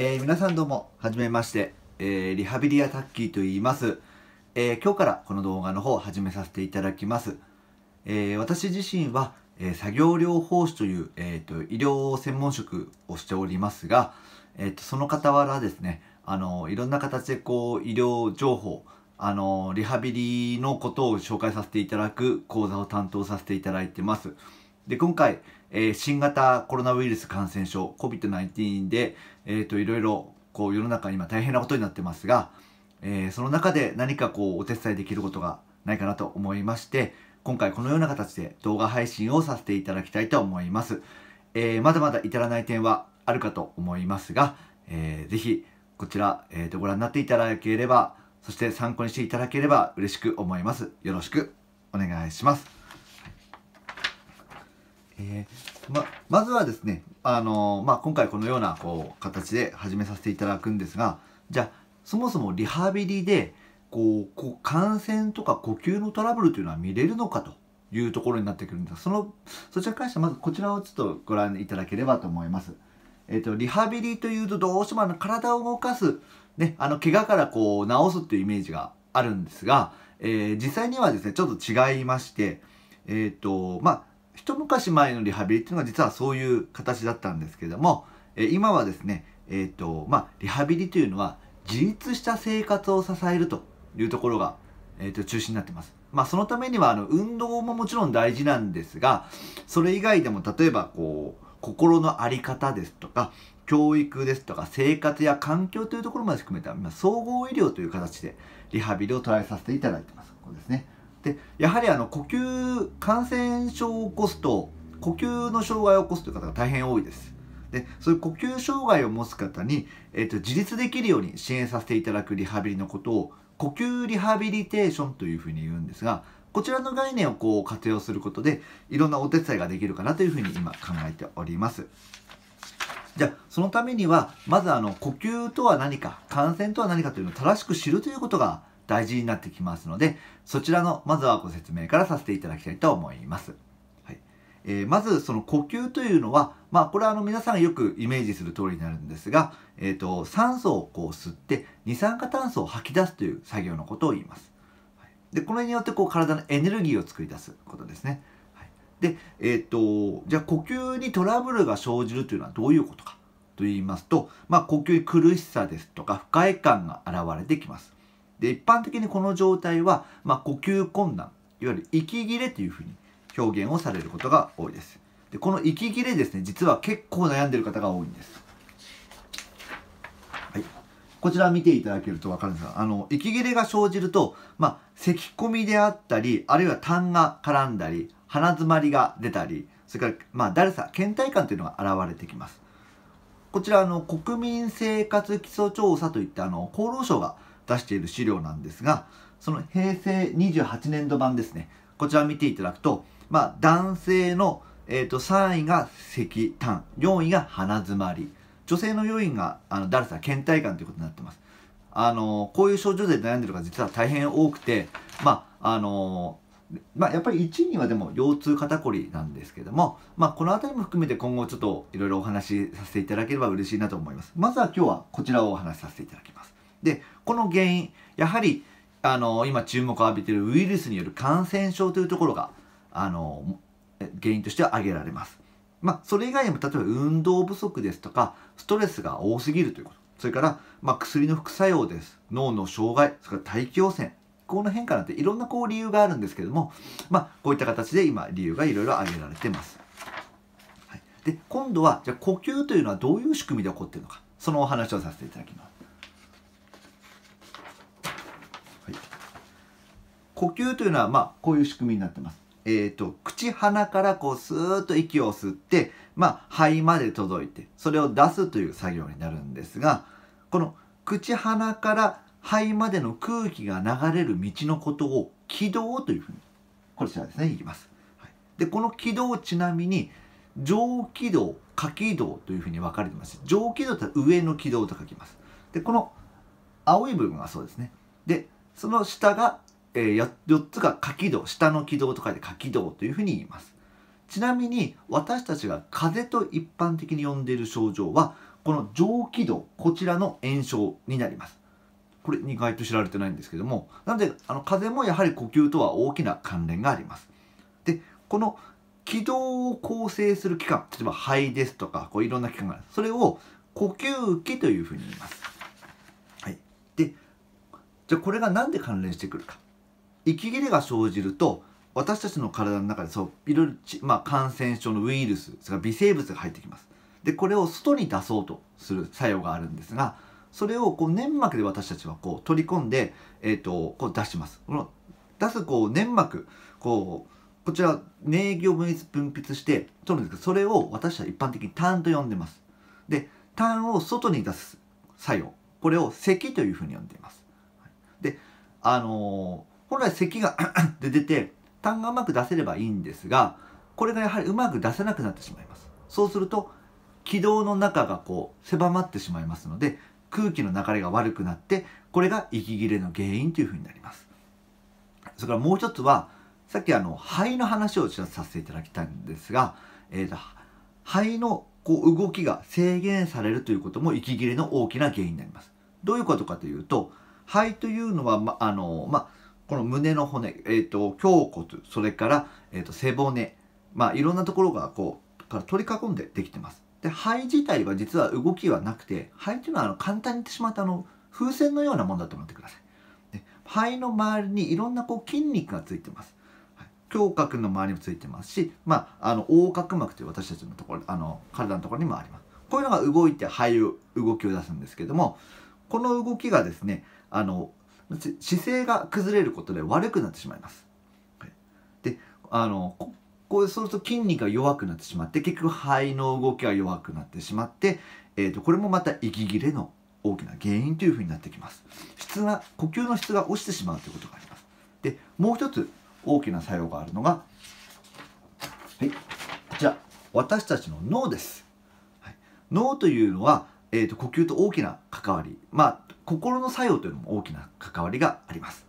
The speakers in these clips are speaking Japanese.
えー、皆さんどうも、はじめまして、えー、リハビリアタッキーと言います、えー、今日からこの動画の方を始めさせていただきます。え私自身は、え作業療法士という、えーと、医療専門職をしておりますが、えーと、とその傍らですね、あのいろんな形でこう医療情報、あのリハビリのことを紹介させていただく講座を担当させていただいてます。で、今回、えー、新型コロナウイルス感染症 COVID-19 で、えっ、ー、と、いろいろ、こう、世の中今大変なことになってますが、えー、その中で何かこう、お手伝いできることがないかなと思いまして、今回このような形で動画配信をさせていただきたいと思います。えー、まだまだ至らない点はあるかと思いますが、えー、ぜひこちら、えー、とご覧になっていただければ、そして参考にしていただければ嬉しく思います。よろしくお願いします。えー、ままずはですね、あのー、まあ、今回このようなこう形で始めさせていただくんですがじゃあそもそもリハビリでこうこう感染とか呼吸のトラブルというのは見れるのかというところになってくるんですがそのそちらに関してはまずこちらをちょっとご覧いただければと思います。えーと、リハビリというとどうしてもあの体を動かす、ね、あの怪我からこう治すっていうイメージがあるんですが、えー、実際にはですねちょっと違いまして、えーとまあ、一昔前のリハビリっていうのが実はそういう形だったんですけども、え今はですね、えーとまあ、リハビリというのは自立した生活を支えるというところが、えー、と中心になってます。まあ、そのためにはあの運動ももちろん大事なんですがそれ以外でも例えばこう心の在り方ですとか教育ですとか生活や環境というところまで含めた、まあ、総合医療という形でリハビリを捉えさせていただいてます。ここですねでやはりあの呼吸感染症を起こすと呼吸の障害を起こすという方が大変多いですでそういう呼吸障害を持つ方に、えーと、自立できるように支援させていただくリハビリのことを呼吸リハビリテーションというふうに言うんですがこちらの概念をこう活用することでいろんなお手伝いができるかなというふうに今考えております。じゃあそのためにはまずあの呼吸とは何か感染とは何かというのを正しく知るということが大事になってきますので、そちらの、まずはご説明からさせていただきたいと思います。はいえー、まず、その呼吸というのは、まあ、これはあの皆さんがよくイメージする通りになるんですが、えーと、酸素をこう吸って二酸化炭素を吐き出すという作業のことを言います。はい、でこれによってこう体のエネルギーを作り出すことですね。はい、で、えーと、じゃあ呼吸にトラブルが生じるというのはどういうことかと言いますと、まあ、呼吸苦しさですとか不快感が現れてきます。で一般的にこの状態は、まあ、呼吸困難いわゆる息切れというふうに表現をされることが多いですでこの息切れですね実は結構悩んでる方が多いんです、はい、こちら見ていただけると分かるんですがあの息切れが生じると、まあ、咳き込みであったりあるいは痰が絡んだり鼻づまりが出たりそれから、まあ、だるさ倦怠感というのが現れてきますこちらあの国民生活基礎調査といってあの厚労省が出している資料なんですが、その平成28年度版ですね。こちら見ていただくと、まあ、男性の、えー、と3位が石炭、4位が鼻づまり、女性の4位があのだるさ、倦怠感ということになってます。あのこういう症状で悩んでる方実は大変多くて、まああのまあ、やっぱり1位にはでも腰痛肩こりなんですけども、まあ、この辺りも含めて今後ちょっといろいろお話しさせていただければ嬉しいなと思います。まずは今日はこちらをお話しさせていただきます。でこの原因やはりあの今注目を浴びているウイルスによる感染症というところがあの原因としては挙げられます。まあ、それ以外にも例えば運動不足ですとかストレスが多すぎるということそれから、まあ、薬の副作用です脳の障害それから大気汚染この変化なんていろんなこう理由があるんですけども、まあ、こういった形で今理由がいろいろ挙げられてます。はい、で今度はじゃ呼吸というのはどういう仕組みで起こっているのかそのお話をさせていただきます。呼吸というのは、まあ、こういう仕組みになってます。えーと、口鼻からこうスーッと息を吸って、まあ、肺まで届いてそれを出すという作業になるんですがこの口鼻から肺までの空気が流れる道のことを気道というふうにこちらですねいきます。はい、でこの気道ちなみに上気道下気道というふうに分かれてます上気道って上の気道と書きます。でこの青い部分がそうですね。でその下がえー、4つが下気道下の気道と書いて下気道というふうに言いますちなみに私たちが風邪と一般的に呼んでいる症状はこの上気道こちらの炎症になりますこれ意外と知られてないんですけどもなのであの風邪もやはり呼吸とは大きな関連がありますでこの気道を構成する器官例えば肺ですとかこういろんな器官があるそれを呼吸器というふうに言います、はい、でじゃあこれが何で関連してくるか息切れが生じると私たちの体の中でそういろいろ、まあ、感染症のウイルスそれから微生物が入ってきますでこれを外に出そうとする作用があるんですがそれをこう粘膜で私たちはこう取り込んで、えーと、こう出しますこの出すこう粘膜こうこちら免疫を分泌して取るんですけどそれを私は一般的に痰と呼んでますで痰を外に出す作用これを咳というふうに呼んでいますであの本来咳が で出て痰がうまく出せればいいんですがこれがやはりうまく出せなくなってしまいますそうすると気道の中がこう狭まってしまいますので空気の流れが悪くなってこれが息切れの原因というふうになりますそれからもう一つはさっきあの肺の話をさせていただきたいんですが、えーと肺のこう動きが制限されるということも息切れの大きな原因になりますどういうことかというと肺というのは、まあのまあ、この胸の骨、えーと、胸骨それから、えーと、背骨、まあ、いろんなところがこうから取り囲んでできてます。で肺自体は実は動きはなくて肺っていうのはあの簡単に言ってしまったあの風船のようなものだと思ってください。で肺の周りにいろんなこう筋肉がついてます。胸郭の周りもついてますし、まあ、あの横隔膜という私たちのところあの体のところにもありますこういうのが動いて肺を動きを出すんですけどもこの動きがですねあの姿勢が崩れることで悪くなってしまいます。であのこうそうすると筋肉が弱くなってしまって結局肺の動きが弱くなってしまって、えーと、これもまた息切れの大きな原因というふうになってきます質が呼吸の質が落ちてしまうということがありますでもう一つ大きな作用があるのがはいこちら私たちの脳です、はい、脳というのは、えーと、と呼吸と大きな関わりまあ心の作用というのも大きな関わりがあります。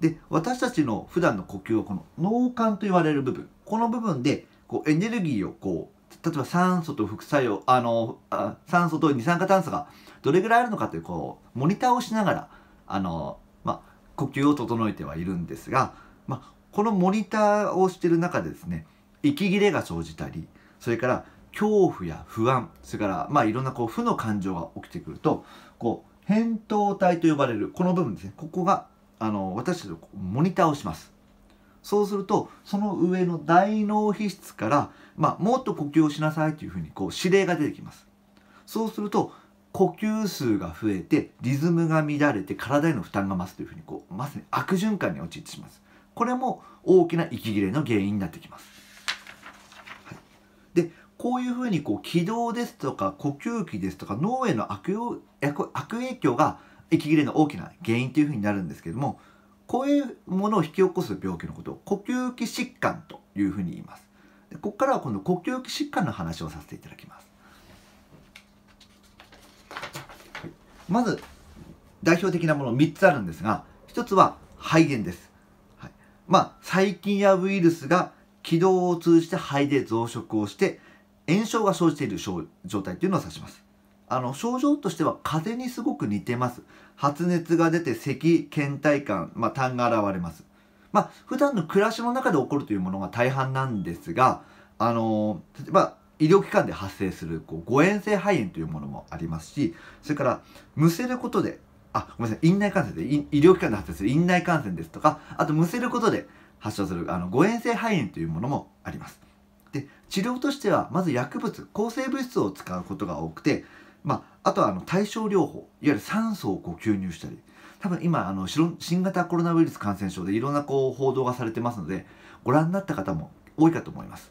で私たちの普段の呼吸はこの脳幹と言われる部分この部分でこうエネルギーをこう例えば酸素と副作用あの酸素と二酸化炭素がどれぐらいあるのかというこうモニターをしながらあの、ま呼吸を整えてはいるんですが、まこのモニターをしてる中でですね息切れが生じたりそれから恐怖や不安それから、まあ、いろんなこう負の感情が起きてくるとこう扁桃体と呼ばれるこの部分ですねここがあの私たちのモニターをしますそうするとその上の大脳皮質から、まあ、もっと呼吸をしなさいというふうにこう指令が出てきますそうすると呼吸数が増えてリズムが乱れて体への負担が増すというふうにこうまさに悪循環に陥ってしまう。すこれも大きな息切れの原因になってきます、はい、でこういうふうにこう気道ですとか呼吸器ですとか脳への悪影響が息切れの大きな原因というふうになるんですけどもこういうものを引き起こす病気のことを呼吸器疾患というふうに言います。でここからはこの呼吸器疾患の話をさせていただきます。はい、まず代表的なもの3つあるんですが1つは肺炎です。はい、まあ細菌やウイルスが気道を通じて肺で増殖をして炎症が生じている状態というのを指します。あの症状としては風邪にすごく似てます。発熱が出て咳、倦怠感、まあ、痰が現れます。まあ、普段の暮らしの中で起こるというものが大半なんですが、あの例えば医療機関で発生するこう誤嚥性肺炎というものもありますし、それからむせることで、あ、ごめんなさい、院内感染で、医療機関で発生する院内感染ですとか、あとむせることで発症するあの誤嚥性肺炎というものもあります。で治療としてはまず薬物抗生物質を使うことが多くて、まあ、あとはあの対症療法いわゆる酸素をこう吸入したり多分今あの新型コロナウイルス感染症でいろんなこう報道がされてますのでご覧になった方も多いかと思います、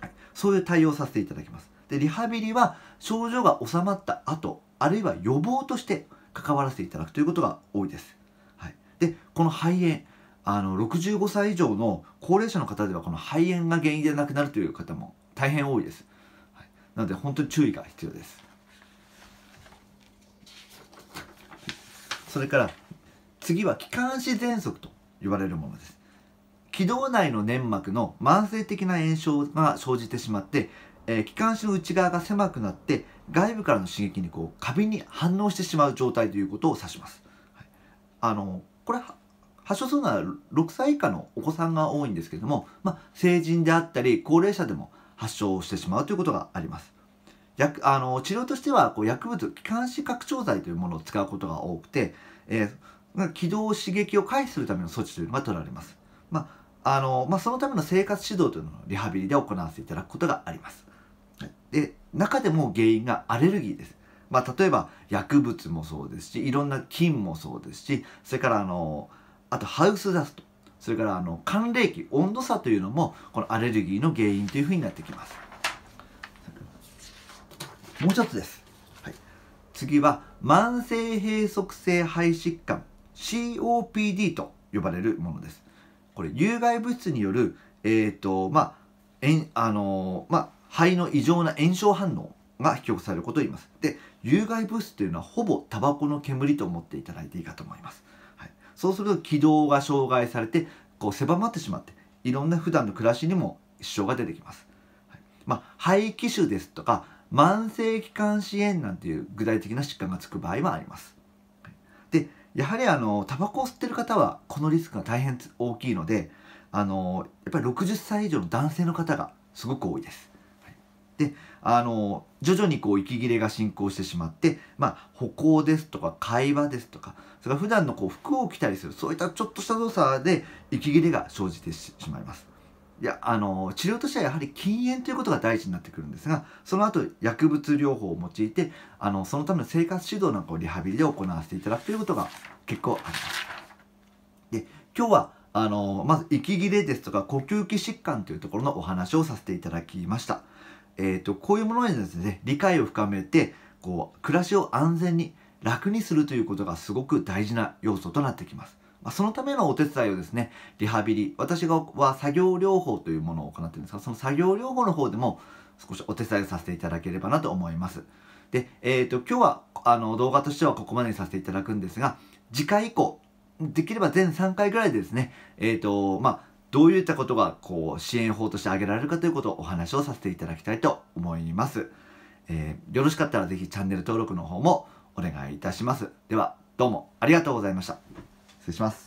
はい、そういう対応させていただきますでリハビリは症状が治まった後あるいは予防として関わらせていただくということが多いです、はい、でこの肺炎あの65歳以上の高齢者の方ではこの肺炎が原因で亡くなるという方も大変多いです、はい、なので本当に注意が必要ですそれから次は気管支喘息と呼ばれるものです気道内の粘膜の慢性的な炎症が生じてしまってえー、気管支の内側が狭くなって外部からの刺激にこう過敏に反応してしまう状態ということを指します。はい、あのこれ発症するのは6歳以下のお子さんが多いんですけども、まあ、成人であったり高齢者でも発症してしまうということがあります。薬あの治療としてはこう薬物気管支拡張剤というものを使うことが多くて、えー、気道刺激を回避するための措置というのが取られます。まああのまあ、そのための生活指導というのをリハビリで行わせていただくことがあります。で中でも原因がアレルギーです。まあ、例えば薬物もそうですしいろんな菌もそうですしそれからあのあとハウスダストそれからあの寒冷期温度差というのもこのアレルギーの原因というふうになってきますもう一つです、はい、次は慢性閉塞性肺疾患 COPD と呼ばれるものですこれ有害物質によるえっ、ー、とまあえんあのー、まあ、肺の異常な炎症反応が引き起こされることを言いますで有害物質というのはほぼタバコの煙と思っていただいていいかと思いますそうすると軌道が障害されてこう狭まってしまっていろんな普段の暮らしにも支障が出てきます。まあ、肺気腫ですとか慢性気管支炎なんていう具体的な疾患がつく場合もあります。でやはりあのタバコを吸ってる方はこのリスクが大変大きいのであのやっぱり60歳以上の男性の方がすごく多いです。であの徐々にこう息切れが進行してしまって、まあ、歩行ですとか会話ですとかそれから普段のこう服を着たりするそういったちょっとした動作で息切れが生じてしまいます。いやあの治療としてはやはり禁煙ということが大事になってくるんですがその後薬物療法を用いてあのそのための生活指導なんかをリハビリで行わせていただくということが結構あります。で今日はあのまず息切れですとか呼吸器疾患というところのお話をさせていただきました。えーと、こういうものにですね理解を深めてこう暮らしを安全に楽にするということがすごく大事な要素となってきます。まあ、そのためのお手伝いをですね、リハビリ、私がは作業療法というものを行ってるんですが、その作業療法の方でも少しお手伝いをさせていただければなと思います。で、えっ、ー、と、今日はあの動画としてはここまでにさせていただくんですが、次回以降、できれば全3回ぐらいでですね、えっ、ー、と、まあ、どういったことがこう支援法として挙げられるかということをお話をさせていただきたいと思います。えー、よろしかったら是非チャンネル登録の方もお願いいたします。ではどうもありがとうございました。失礼します。